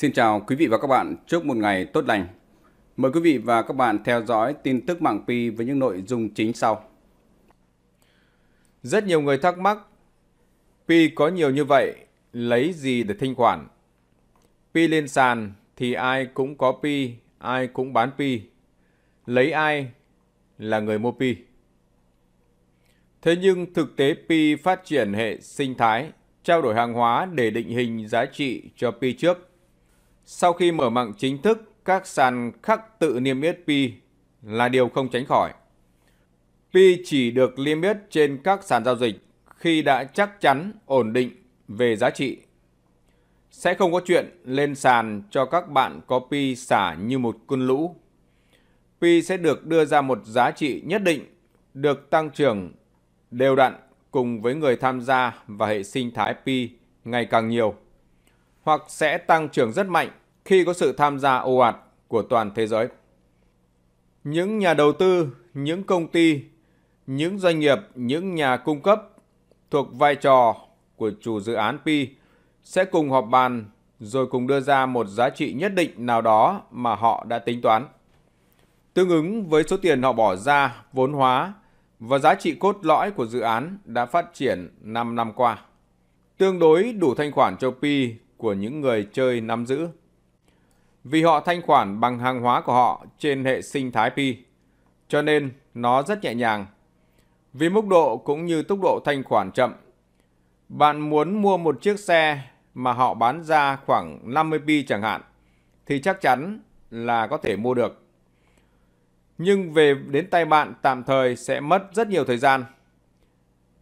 Xin chào quý vị và các bạn, chúc một ngày tốt lành. Mời quý vị và các bạn theo dõi tin tức mạng Pi với những nội dung chính sau. Rất nhiều người thắc mắc, Pi có nhiều như vậy, lấy gì để thanh khoản? Pi lên sàn thì ai cũng có Pi, ai cũng bán Pi. Lấy ai là người mua Pi. Thế nhưng thực tế Pi phát triển hệ sinh thái, trao đổi hàng hóa để định hình giá trị cho Pi trước sau khi mở mạng chính thức, các sàn khác tự niêm yết pi là điều không tránh khỏi. Pi chỉ được niêm yết trên các sàn giao dịch khi đã chắc chắn ổn định về giá trị. Sẽ không có chuyện lên sàn cho các bạn có pi xả như một cơn lũ. Pi sẽ được đưa ra một giá trị nhất định, được tăng trưởng đều đặn cùng với người tham gia và hệ sinh thái pi ngày càng nhiều hoặc sẽ tăng trưởng rất mạnh khi có sự tham gia ồ ạt của toàn thế giới. Những nhà đầu tư, những công ty, những doanh nghiệp, những nhà cung cấp thuộc vai trò của chủ dự án Pi sẽ cùng họp bàn rồi cùng đưa ra một giá trị nhất định nào đó mà họ đã tính toán. Tương ứng với số tiền họ bỏ ra, vốn hóa và giá trị cốt lõi của dự án đã phát triển 5 năm qua. Tương đối đủ thanh khoản cho Pi của những người chơi nắm giữ. Vì họ thanh khoản bằng hàng hóa của họ trên hệ sinh thái Pi, cho nên nó rất nhẹ nhàng. Vì mức độ cũng như tốc độ thanh khoản chậm, bạn muốn mua một chiếc xe mà họ bán ra khoảng 50 pi chẳng hạn, thì chắc chắn là có thể mua được. Nhưng về đến tay bạn tạm thời sẽ mất rất nhiều thời gian.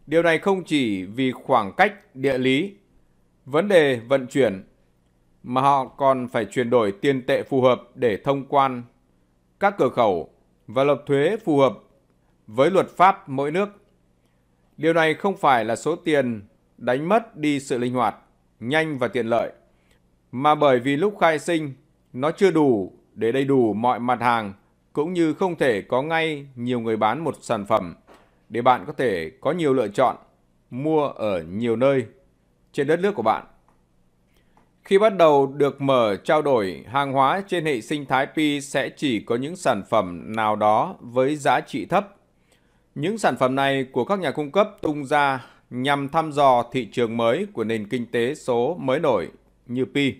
Điều này không chỉ vì khoảng cách địa lý vấn đề vận chuyển mà họ còn phải chuyển đổi tiền tệ phù hợp để thông quan các cửa khẩu và nộp thuế phù hợp với luật pháp mỗi nước. Điều này không phải là số tiền đánh mất đi sự linh hoạt, nhanh và tiện lợi, mà bởi vì lúc khai sinh nó chưa đủ để đầy đủ mọi mặt hàng cũng như không thể có ngay nhiều người bán một sản phẩm để bạn có thể có nhiều lựa chọn mua ở nhiều nơi trên đất nước của bạn. Khi bắt đầu được mở trao đổi, hàng hóa trên hệ sinh thái Pi sẽ chỉ có những sản phẩm nào đó với giá trị thấp. Những sản phẩm này của các nhà cung cấp tung ra nhằm thăm dò thị trường mới của nền kinh tế số mới nổi như Pi.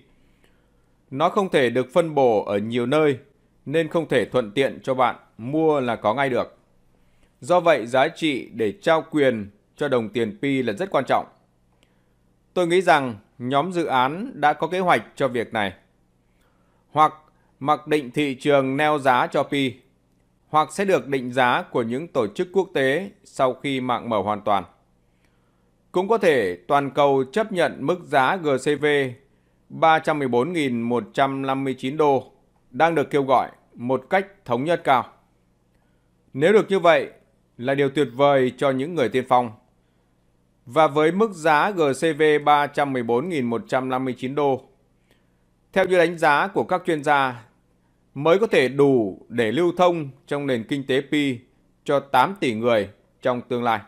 Nó không thể được phân bổ ở nhiều nơi nên không thể thuận tiện cho bạn mua là có ngay được. Do vậy, giá trị để trao quyền cho đồng tiền Pi là rất quan trọng. Tôi nghĩ rằng nhóm dự án đã có kế hoạch cho việc này. Hoặc mặc định thị trường neo giá cho Pi, hoặc sẽ được định giá của những tổ chức quốc tế sau khi mạng mở hoàn toàn. Cũng có thể toàn cầu chấp nhận mức giá GCV 314.159 đô đang được kêu gọi một cách thống nhất cao. Nếu được như vậy là điều tuyệt vời cho những người tiên phong và với mức giá GCV 314.159 đô. Theo như đánh giá của các chuyên gia, mới có thể đủ để lưu thông trong nền kinh tế Pi cho 8 tỷ người trong tương lai.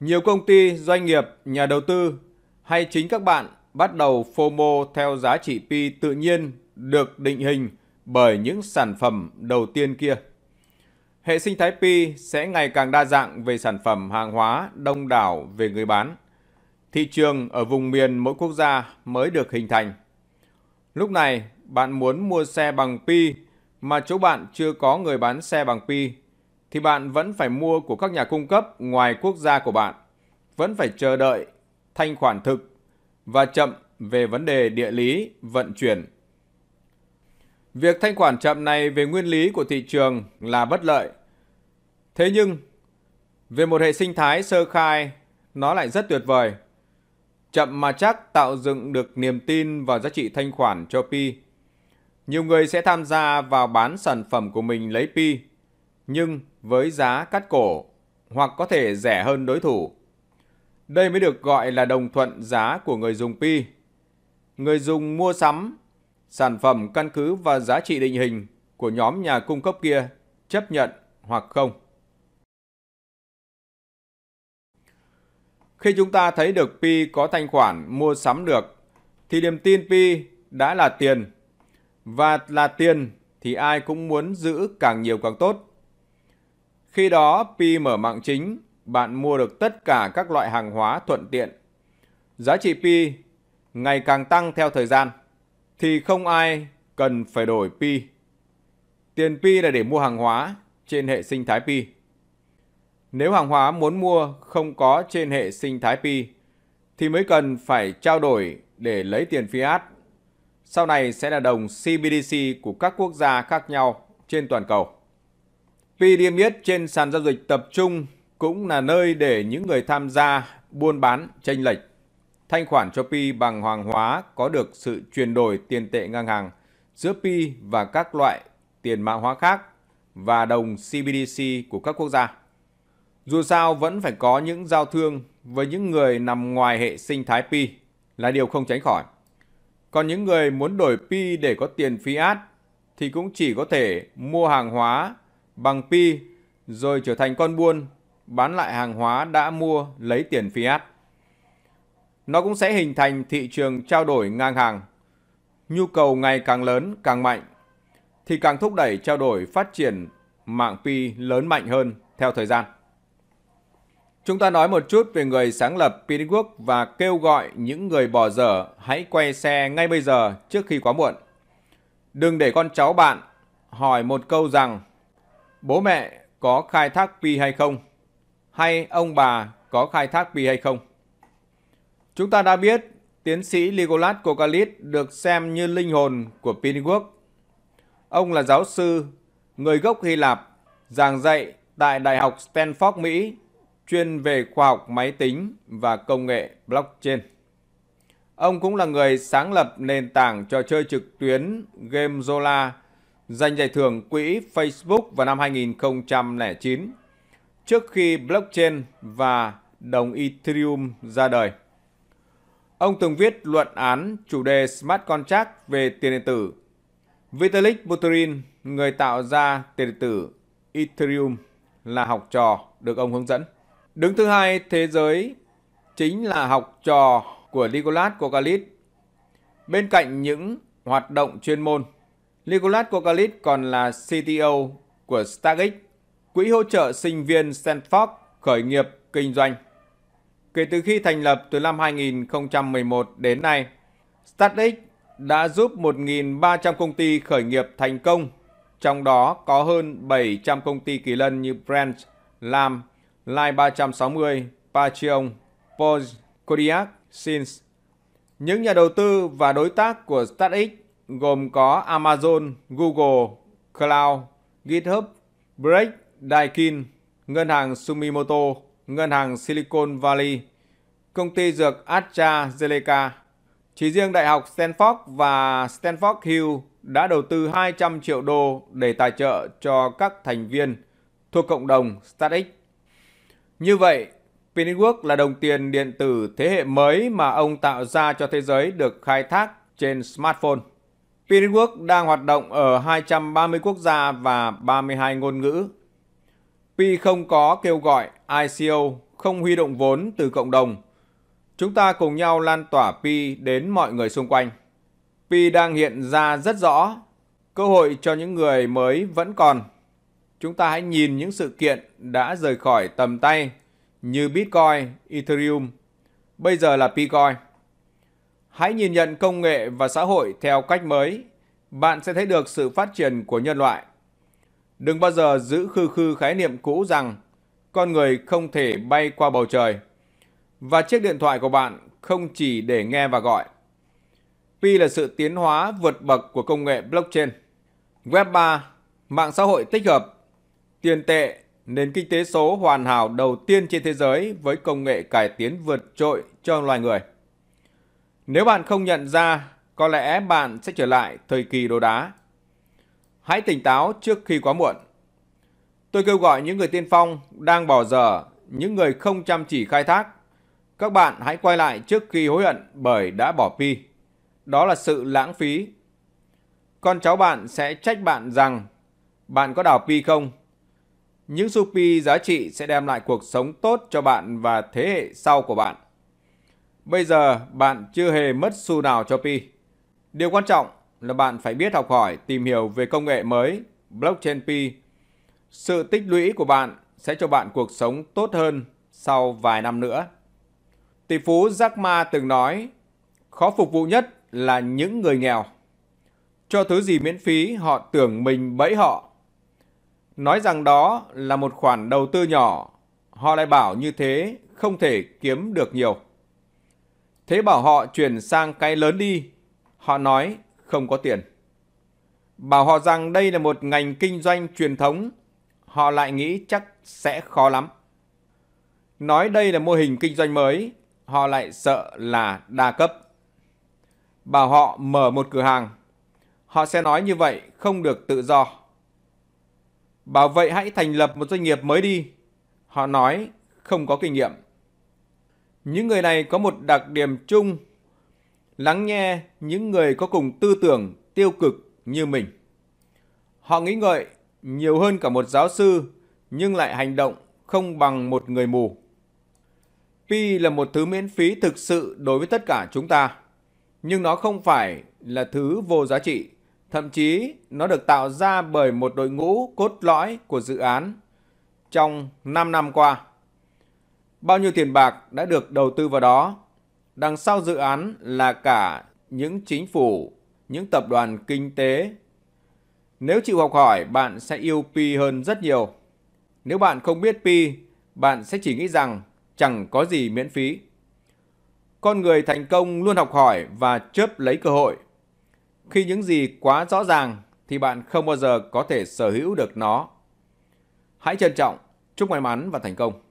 Nhiều công ty, doanh nghiệp, nhà đầu tư hay chính các bạn bắt đầu FOMO theo giá trị Pi tự nhiên được định hình bởi những sản phẩm đầu tiên kia hệ sinh thái Pi sẽ ngày càng đa dạng về sản phẩm hàng hóa, đông đảo về người bán. Thị trường ở vùng miền mỗi quốc gia mới được hình thành. Lúc này, bạn muốn mua xe bằng Pi mà chỗ bạn chưa có người bán xe bằng Pi, thì bạn vẫn phải mua của các nhà cung cấp ngoài quốc gia của bạn, vẫn phải chờ đợi thanh khoản thực và chậm về vấn đề địa lý, vận chuyển. Việc thanh khoản chậm này về nguyên lý của thị trường là bất lợi Thế nhưng, về một hệ sinh thái sơ khai, nó lại rất tuyệt vời. Chậm mà chắc tạo dựng được niềm tin và giá trị thanh khoản cho Pi. Nhiều người sẽ tham gia vào bán sản phẩm của mình lấy Pi, nhưng với giá cắt cổ hoặc có thể rẻ hơn đối thủ. Đây mới được gọi là đồng thuận giá của người dùng Pi. Người dùng mua sắm sản phẩm căn cứ và giá trị định hình của nhóm nhà cung cấp kia chấp nhận hoặc không. Khi chúng ta thấy được Pi có thanh khoản mua sắm được, thì niềm tin Pi đã là tiền. Và là tiền thì ai cũng muốn giữ càng nhiều càng tốt. Khi đó Pi mở mạng chính, bạn mua được tất cả các loại hàng hóa thuận tiện. Giá trị Pi ngày càng tăng theo thời gian, thì không ai cần phải đổi Pi. Tiền Pi là để mua hàng hóa trên hệ sinh thái Pi. Nếu hàng hóa muốn mua không có trên hệ sinh thái Pi, thì mới cần phải trao đổi để lấy tiền fiat. Sau này sẽ là đồng CBDC của các quốc gia khác nhau trên toàn cầu. Pi niêm yết trên sàn giao dịch tập trung cũng là nơi để những người tham gia buôn bán tranh lệch. Thanh khoản cho Pi bằng hoàng hóa có được sự chuyển đổi tiền tệ ngang hàng giữa Pi và các loại tiền mã hóa khác và đồng CBDC của các quốc gia. Dù sao vẫn phải có những giao thương với những người nằm ngoài hệ sinh thái Pi là điều không tránh khỏi. Còn những người muốn đổi Pi để có tiền fiat thì cũng chỉ có thể mua hàng hóa bằng Pi rồi trở thành con buôn bán lại hàng hóa đã mua lấy tiền fiat. Nó cũng sẽ hình thành thị trường trao đổi ngang hàng. Nhu cầu ngày càng lớn càng mạnh thì càng thúc đẩy trao đổi phát triển mạng Pi lớn mạnh hơn theo thời gian. Chúng ta nói một chút về người sáng lập Pittsburgh và kêu gọi những người bỏ dở hãy quay xe ngay bây giờ trước khi quá muộn. Đừng để con cháu bạn hỏi một câu rằng bố mẹ có khai thác pi hay không? Hay ông bà có khai thác pi hay không? Chúng ta đã biết tiến sĩ Legolas Kokalit được xem như linh hồn của Pittsburgh. Ông là giáo sư, người gốc Hy Lạp, giảng dạy tại Đại học Stanford, Mỹ chuyên về khoa học máy tính và công nghệ blockchain. Ông cũng là người sáng lập nền tảng trò chơi trực tuyến game Zola, giành giải thưởng quỹ Facebook vào năm 2009 trước khi blockchain và đồng Ethereum ra đời. Ông từng viết luận án chủ đề Smart Contract về tiền điện tử. Vitalik Buterin, người tạo ra tiền điện tử Ethereum, là học trò được ông hướng dẫn. Đứng thứ hai thế giới chính là học trò của Nicolas Kokalit. Bên cạnh những hoạt động chuyên môn, Nicolas Kokalit còn là CTO của StarX, quỹ hỗ trợ sinh viên Stanford khởi nghiệp kinh doanh. Kể từ khi thành lập từ năm 2011 đến nay, StartX đã giúp 1.300 công ty khởi nghiệp thành công, trong đó có hơn 700 công ty kỳ lân như Branch, Lam, Line 360, Patreon, Poz, Kodiak, Sins. Những nhà đầu tư và đối tác của StartX gồm có Amazon, Google, Cloud, GitHub, Break, Daikin, ngân hàng Sumimoto, ngân hàng Silicon Valley, công ty dược AstraZeneca. Chỉ riêng Đại học Stanford và Stanford Hill đã đầu tư 200 triệu đô để tài trợ cho các thành viên thuộc cộng đồng StartX. Như vậy, Pinwork là đồng tiền điện tử thế hệ mới mà ông tạo ra cho thế giới được khai thác trên smartphone. Pinwork đang hoạt động ở 230 quốc gia và 32 ngôn ngữ. Pi không có kêu gọi ICO, không huy động vốn từ cộng đồng. Chúng ta cùng nhau lan tỏa Pi đến mọi người xung quanh. Pi đang hiện ra rất rõ, cơ hội cho những người mới vẫn còn chúng ta hãy nhìn những sự kiện đã rời khỏi tầm tay như Bitcoin, Ethereum, bây giờ là Picoin. Hãy nhìn nhận công nghệ và xã hội theo cách mới, bạn sẽ thấy được sự phát triển của nhân loại. Đừng bao giờ giữ khư khư khái niệm cũ rằng con người không thể bay qua bầu trời và chiếc điện thoại của bạn không chỉ để nghe và gọi. Pi là sự tiến hóa vượt bậc của công nghệ blockchain. Web 3, mạng xã hội tích hợp tiền tệ, nền kinh tế số hoàn hảo đầu tiên trên thế giới với công nghệ cải tiến vượt trội cho loài người. Nếu bạn không nhận ra, có lẽ bạn sẽ trở lại thời kỳ đồ đá. Hãy tỉnh táo trước khi quá muộn. Tôi kêu gọi những người tiên phong đang bỏ dở, những người không chăm chỉ khai thác. Các bạn hãy quay lại trước khi hối hận bởi đã bỏ pi. Đó là sự lãng phí. Con cháu bạn sẽ trách bạn rằng bạn có đào pi không những rupee giá trị sẽ đem lại cuộc sống tốt cho bạn và thế hệ sau của bạn. Bây giờ bạn chưa hề mất xu nào cho Pi. Điều quan trọng là bạn phải biết học hỏi, tìm hiểu về công nghệ mới, blockchain Pi. Sự tích lũy của bạn sẽ cho bạn cuộc sống tốt hơn sau vài năm nữa. Tỷ phú Jack Ma từng nói, khó phục vụ nhất là những người nghèo. Cho thứ gì miễn phí họ tưởng mình bẫy họ nói rằng đó là một khoản đầu tư nhỏ. Họ lại bảo như thế không thể kiếm được nhiều. Thế bảo họ chuyển sang cái lớn đi, họ nói không có tiền. Bảo họ rằng đây là một ngành kinh doanh truyền thống, họ lại nghĩ chắc sẽ khó lắm. Nói đây là mô hình kinh doanh mới, họ lại sợ là đa cấp. Bảo họ mở một cửa hàng, họ sẽ nói như vậy không được tự do. Bảo vậy hãy thành lập một doanh nghiệp mới đi. Họ nói không có kinh nghiệm. Những người này có một đặc điểm chung, lắng nghe những người có cùng tư tưởng tiêu cực như mình. Họ nghĩ ngợi nhiều hơn cả một giáo sư nhưng lại hành động không bằng một người mù. Pi là một thứ miễn phí thực sự đối với tất cả chúng ta, nhưng nó không phải là thứ vô giá trị. Thậm chí nó được tạo ra bởi một đội ngũ cốt lõi của dự án trong 5 năm qua. Bao nhiêu tiền bạc đã được đầu tư vào đó? Đằng sau dự án là cả những chính phủ, những tập đoàn kinh tế. Nếu chịu học hỏi, bạn sẽ yêu Pi hơn rất nhiều. Nếu bạn không biết Pi, bạn sẽ chỉ nghĩ rằng chẳng có gì miễn phí. Con người thành công luôn học hỏi và chớp lấy cơ hội. Khi những gì quá rõ ràng thì bạn không bao giờ có thể sở hữu được nó. Hãy trân trọng, chúc may mắn và thành công.